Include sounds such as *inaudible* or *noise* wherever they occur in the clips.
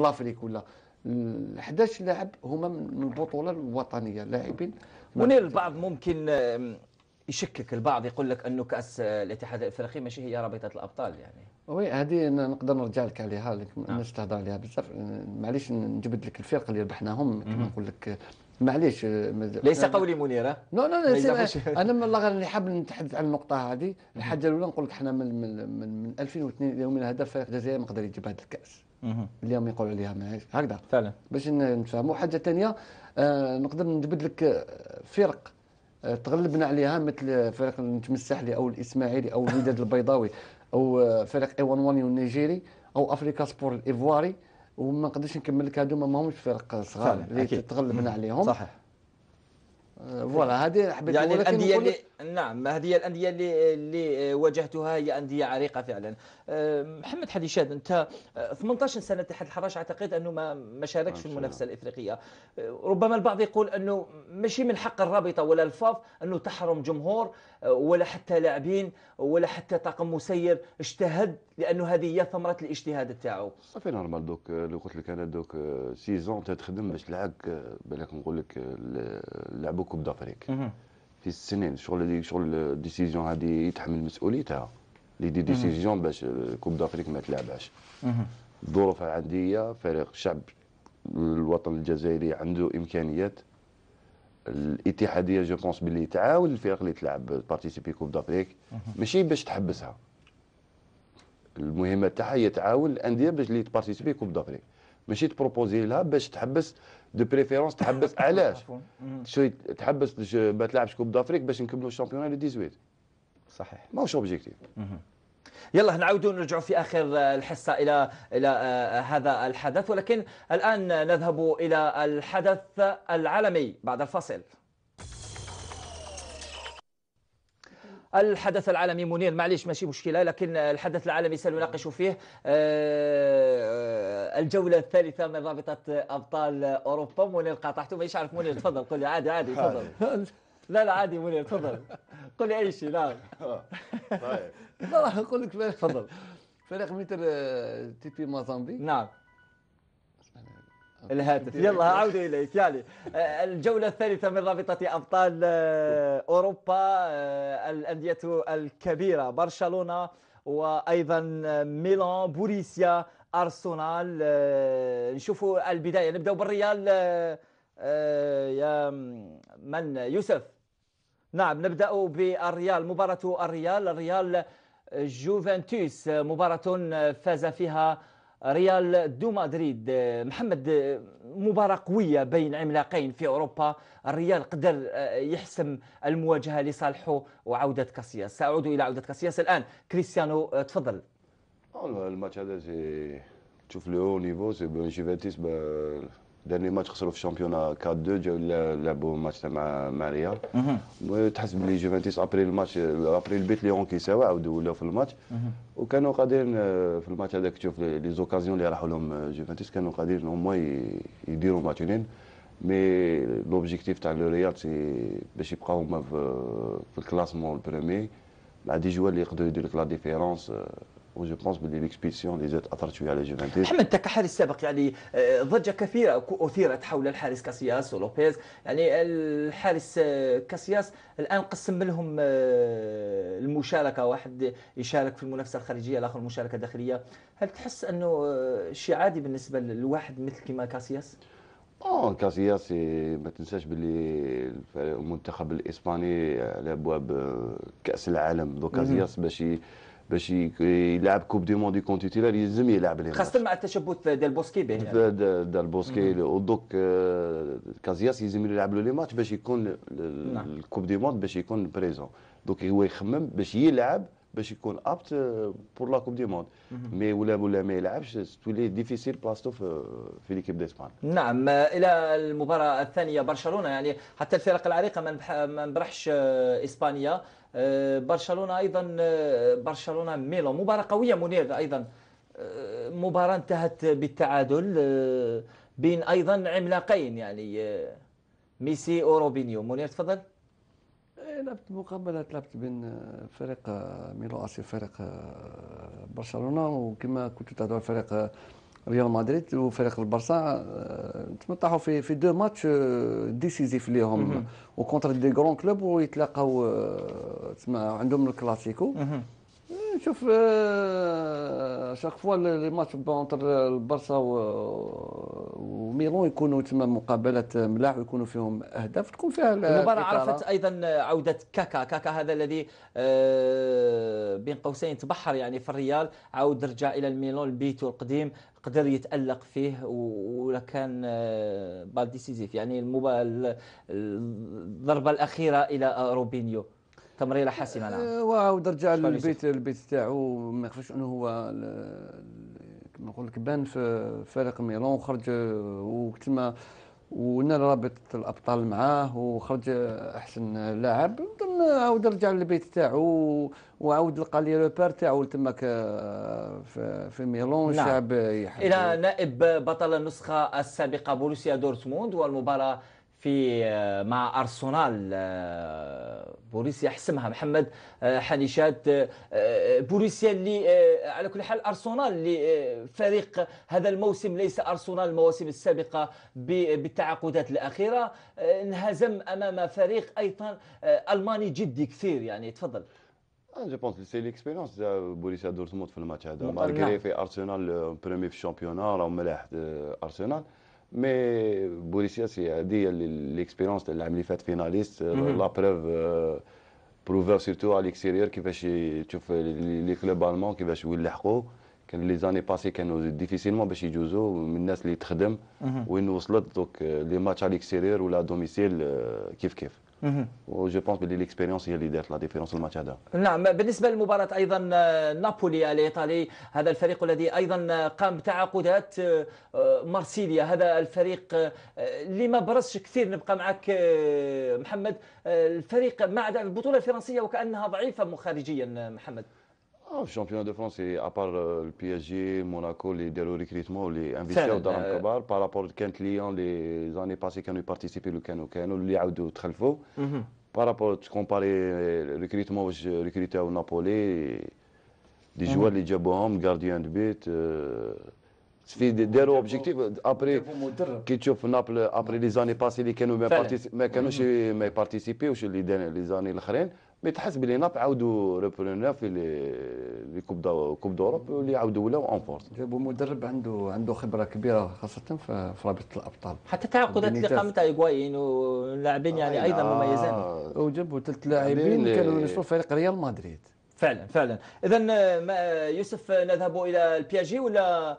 لافريك ولا 11 لاعب هما من البطوله الوطنيه لاعبين منير البعض ممكن يشكك البعض يقول لك انه كاس آه، الاتحاد الافريقي ماشي هي رابطه الابطال يعني وي هذه نقدر نرجع لك عليها لك الناس نعم. تهضر عليها بزاف آه، معليش نجبد لك الفرق اللي ربحناهم كما نقول لك آه، معليش ليس قولي منير نو نو *laughs* انا من الله اللي حاب نتحدث على النقطه هذه الحاجه الاولى نقول لك حنا من من من 2002 الى يومنا هذا فريق الجزائري ما قدر يجيب هذا الكاس اليوم يقولوا معيش هكذا فعلا باش نفهموا حاجه ثانيه آه نقدر نجبد لك آه، فرق آه تغلبنا عليها مثل آه، فريق المتمسحلي او الاسماعيلي او الوداد البيضاوي او فريق آه، فريق ايوان واني النيجيري او افريكا سبور الايفواري وما نقدرش نكمل لك هذوما ماهمش فرق صغار اللي تغلبنا عليهم صحيح فوالا هذه حبيت يعني الانديه اللي نعم هذه الانديه اللي اللي آه، واجهتها هي انديه عريقه فعلا آه، محمد حديشاد انت 18 آه، سنه اتحاد الحراش اعتقد انه ما ما شاركش في المنافسه الافريقيه ربما البعض يقول انه ماشي من حق الرابطه ولا الفاف انه تحرم جمهور ولا حتى لاعبين ولا حتى طاقم مسير اجتهد لانه هذه هي ثمره الاجتهاد تاعو صافي نورمال دوك اللي قلت لك انا دوك سيزون تخدم باش تلعب بالك نقول لك لعبوا كوب دافريك في السنين شغل شغل الديسيزيون هذه يتحمل مسؤوليتها لي دي ديسيزيون باش كوب دافريك ما تلعبهاش الظروف عندي فريق الشعب الوطن الجزائري عنده امكانيات الاتحاديه جو بونس باللي تعاون الفرق اللي تلعب بارتيسيبي كوب دافريك ماشي باش تحبسها المهمه تاعها هي تعاون الانديه باش اللي تبارتيسيبي كوب دافريك ماشي تبروبوزي لها باش تحبس دو بريفيرونس تحبس *laughs* علاش تحبس ما تلعبش كوب دافريك باش نكملوا الشامبيون لو 18 صحيح ماهوش اوبجيكتيف يلا نعود نرجع في اخر الحصه الى الى آه، هذا الحدث ولكن الان نذهب الى الحدث العالمي بعد الفاصل الحدث العالمي منير معليش ماشي مشكلة لكن الحدث العالمي سنناقش فيه آه، آه، الجولة الثالثة من رابطة أبطال أوروبا منير قاطعته ما عارف منير تفضل قل لي عادي عادي تفضل لا لا عادي منير تفضل *laughs* قل لي أي شيء نعم طيب *laughs* لا راح نقول لك *laughs* تفضل فريق مثل آه، تيتي مازامبي نعم *laughs* الهاتف يلا أعود إليك يعني الجولة الثالثة من رابطة أبطال آه، أوروبا آه، الأندية الكبيرة برشلونة وأيضا ميلان بوريسيا أرسنال نشوفوا البداية نبدأ بالريال يا من يوسف نعم نبدأ بالريال مباراة الريال الريال جوفنتوس مباراة فاز فيها ريال دو مدريد آه، محمد آه، مباراة قوية بين عملاقين في أوروبا الريال قدر آه، يحسم المواجهة لصالحه وعودة كاسياس سأعود إلى عودة كاسياس الآن كريستيانو تفضل الماتش هذا تشوف لو نيفو سي بون جوفنتيس دارني ماتش خسروا في الشامبيونا 4 2 جاو لعبوا ماتش مع مع ريال تحس بلي جوفنتيس ابري الماتش ابري البيت ليون كيساوا عاودوا ولاو في الماتش وكانوا قادرين آه، في الماتش هذاك تشوف لي زوكازيون اللي راحوا لهم جوفنتيس آه، كانوا قادرين هما يديروا ماتشين مي لوبجيكتيف تاع لو ريال سي باش يبقاو هما في الكلاسمون البرومي مع دي جوا اللي يقدروا يديروا لك لا ديفيرونس وجو بونس بلي ليكسبيسيون اللي زاد اثرت شويه على جوفنتوس محمد انت كحارس سابق يعني ضجه كثيره اثيرت حول الحارس كاسياس ولوبيز يعني الحارس آه، كاسياس الان قسم لهم آه، المشاركه واحد يشارك في المنافسه الخارجيه الاخر مشاركه داخليه هل تحس انه آه، شيء عادي بالنسبه لواحد مثل كيما كاسياس؟ اه كاسياس إيه، ما تنساش باللي المنتخب الاسباني على ابواب كاس العالم دو كاسياس باش باش يلعب كوب دي موند يكون تيتيلار يلزم يلعب لي خاصه مع التشبث ديال بوسكي به يعني. ديال بوسكي ودوك آه، كازياس يلزم يلعب له لي ماتش باش يكون الكوب دي موند باش يكون بريزون دوك هو يخمم باش يلعب باش يكون ابت بور لا كوب دي موند مي ولا ولا ما يلعبش تولي ديفيسيل بلاصتو في, ليكيب ديسبان نعم آه، الى المباراه الثانيه برشلونه يعني حتى الفرق العريقه ما نبرحش آه، اسبانيا آه، برشلونه ايضا آه، برشلونه ميلان مباراه قويه منير ايضا آه، مباراه انتهت بالتعادل بين ايضا عملاقين يعني ميسي وروبينيو منير تفضل إيه، لعبت مقابلة لعبت بين فريق ميلو اسي فريق برشلونة وكما كنت تهضر فريق ريال مدريد وفريق البرشا آه، تمطحوا في في دو ماتش ديسيزيف آه، ليهم وكونتر دي غرون كلوب ويتلاقاو تسمى عندهم الكلاسيكو شوف آه، شاك فوا لي ماتش بونتر البرصا آه، وميلون يكونوا تما مقابلات آه، ملاح ويكونوا فيهم اهداف تكون فيها المباراه عرفت ايضا عوده كاكا كاكا هذا الذي بين قوسين تبحر يعني في الريال عاود رجع الى الميلون البيتو القديم قدر يتالق فيه وكان بال ديسيزيف يعني الضربه الاخيره الى روبينيو تمريره حاسمه نعم واه رجع للبيت البيت تاعو ما يخفش انه هو كما نقول لك بان في فريق ميلون خرج آه، ما ونال رابط الابطال معاه وخرج احسن لاعب ثم عاود رجع للبيت تاعو وعاود لقى لي روبير تاعو تماك آه، في ميلون نعم. شعب يحب الى نائب بطل النسخه السابقه بروسيا دورتموند والمباراه في آه، مع ارسنال بوليسيا حسمها محمد آه، حنيشات آه، آه، بوليسيا اللي على كل حال ارسنال اللي فريق هذا الموسم ليس ارسنال المواسم السابقه بالتعاقدات الاخيره انهزم امام فريق ايضا الماني جدي كثير يعني تفضل جو بونس سي ليكسبيرونس تاع بوليسيا دورتموند في الماتش هذا مالغري في ارسنال بريمي في الشامبيونا راهم ملاح ارسنال مي بوريسيا سي هذه ليكسبيرونس تاع العام اللي فات فيناليست لا بروف بروفا سيرتو على الاكستيريور كيفاش تشوف لي كلوب المان كيفاش يلحقوا كان لي زاني باسي كانوا ديفيسيلمون باش يجوزوا من الناس اللي تخدم وين وصلت دوك آه، لي ماتش على ليكستيريور ولا دوميسيل آه، كيف كيف جو بونس بلي ليكسبيريونس هي اللي دارت لا ديفيرونس الماتش هذا نعم بالنسبه للمباراه ايضا آه، نابولي الايطالي هذا الفريق الذي ايضا قام بتعاقدات مارسيليا هذا الفريق اللي ما برزش كثير نبقى معك محمد الفريق ما عدا البطوله الفرنسيه وكانها ضعيفه مخارجيا محمد le ah, championnat de France, et à part euh, le PSG, Monaco, les derniers Recrutement, les investisseurs dans le euh, Kabar, par rapport à Kent Lyon, les années passées qui ont participé, le Cano Cano, les très Trelfo, mhm. par rapport à comparer qu'on parlait, euh, le recrutement recruté au Napolé, des mhm. joueurs, les Djaboham, gardiens de but. Euh, c'est des objectifs. Après, qui tu Naples, après les années passées, les Cano, mais participé, mhm. mais participé, ou les années, les années, مي تحس بلي ناب عاودوا ريبرونا في لي كوب دو كوب دوروب اللي عاودوا ولاو اون فورس جابوا مدرب عنده عنده خبره كبيره خاصه في رابطه الابطال حتى تعاقدات اللي قامت تاع ايغواين ولاعبين يعني آه، ايضا مميزين آه، وجابوا ثلاث لاعبين يعني كانوا ينشروا فريق ريال مدريد فعلا فعلا اذا آه، يوسف نذهب الى البياجي ولا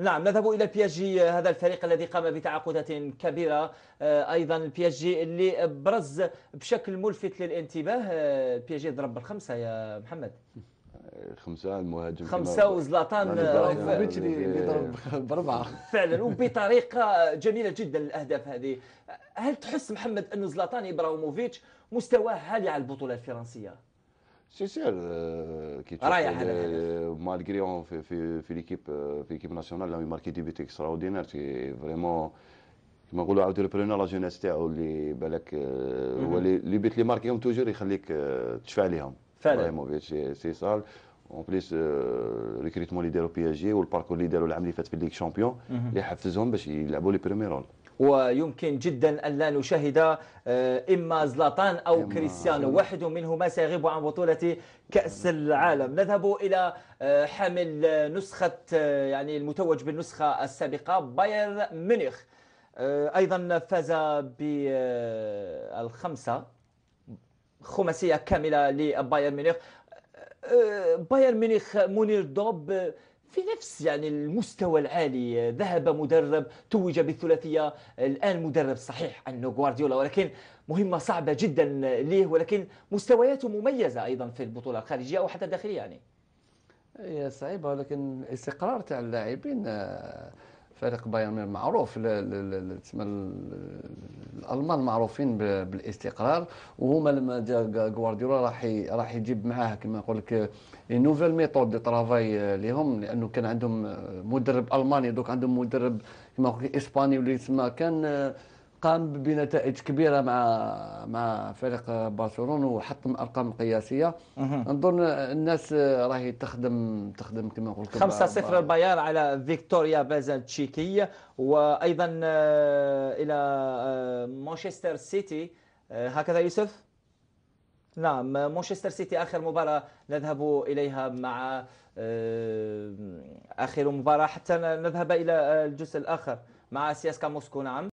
نعم نذهب الى بي جي هذا الفريق الذي قام بتعاقدات كبيره آه، ايضا البي جي اللي برز بشكل ملفت للانتباه بي آه، جي ضرب بالخمسه يا محمد خمسه المهاجم خمسه وزلاطان يعني آه، يعني يعني اللي ضرب باربعه فعلا وبطريقه جميله جدا الاهداف هذه هل تحس محمد انه زلاطان ابراهيموفيتش مستواه عالي على البطوله الفرنسيه سي سير كي رايح مالغري اون في في في ليكيب في ليكيب ناسيونال لو يماركي دي بيت اودينار تي فريمون كيما نقولوا عاود ريبرينا لا جونيس تاعو اللي بالك هو اللي بيت لي ماركيهم توجور يخليك تشفع ليهم فعلا سي سال اون بليس ريكريتمون اللي داروا بي اس جي والباركور اللي داروا العام اللي فات في ليك شامبيون اللي حفزهم باش يلعبوا لي بريمي رول ويمكن جدا أن لا نشاهد آه، إما زلاتان أو كريستيانو واحد منهما سيغيب عن بطولة كأس العالم نذهب إلى آه، حامل نسخة آه، يعني المتوج بالنسخة السابقة باير ميونخ أيضا فاز بالخمسة خماسية كاملة لباير ميونخ بايرن ميونخ منير دوب في نفس يعني المستوى العالي ذهب مدرب توج بالثلاثية الآن مدرب صحيح أنه غوارديولا ولكن مهمة صعبة جدا ليه ولكن مستوياته مميزة أيضا في البطولة الخارجية أو حتى الداخلية يعني هي إيه، صعيبة ولكن استقرار تاع اللاعبين آه، فريق بايرن ميونخ معروف تسمى الالمان معروفين بالاستقرار وهما لما جا غوارديولا راح راح يجيب معاه كما نقول لك نوفيل ميثود دو ترافاي ليهم لانه كان عندهم آه، مدرب الماني دوك عندهم مدرب كما نقول اسباني واللي تسمى كان آه، قام بنتائج كبيره مع مع فريق برشلونه وحطم ارقام قياسيه نظن الناس راهي تخدم تخدم كما قلت 5-0 البايرن على فيكتوريا بازل تشيكي وايضا آه، الى آه، مانشستر سيتي آه، هكذا يوسف نعم مانشستر سيتي اخر مباراه نذهب اليها مع اخر مباراه حتى نذهب الى الجزء الاخر مع سياسكا موسكو نعم